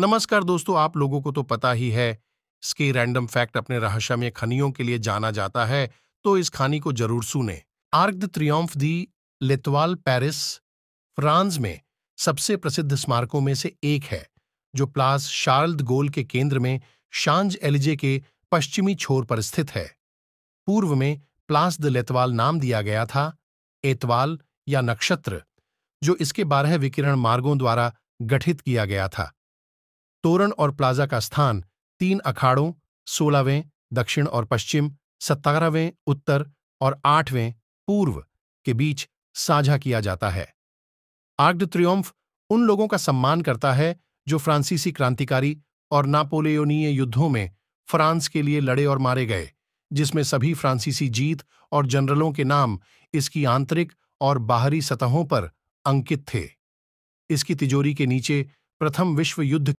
नमस्कार दोस्तों आप लोगों को तो पता ही है इसके रैंडम फैक्ट अपने रहस्यमय खनियों के लिए जाना जाता है तो इस खानी को जरूर सुने Arc de Triomphe de l'Etoile Paris France में सबसे प्रसिद्ध स्मारकों में से एक है जो प्लास शार्ल गोल के केंद्र में शांज एलिजे के पश्चिमी छोर पर स्थित है पूर्व में प्लास द लेतवाल नाम दिया गया था एतवाल या नक्षत्र जो इसके बारह विकिरण मार्गों द्वारा गठित किया गया था तोरण और प्लाजा का स्थान तीन अखाड़ों सोलहवें दक्षिण और पश्चिम सतारहवें उत्तर और आठवें पूर्व के बीच साझा किया जाता है आग्ड त्रियोम्फ उन लोगों का सम्मान करता है जो फ्रांसीसी क्रांतिकारी और नापोलियोनीय युद्धों में फ्रांस के लिए लड़े और मारे गए जिसमें सभी फ्रांसीसी जीत और जनरलों के नाम इसकी आंतरिक और बाहरी सतहों पर अंकित थे इसकी तिजोरी के नीचे प्रथम विश्व युद्ध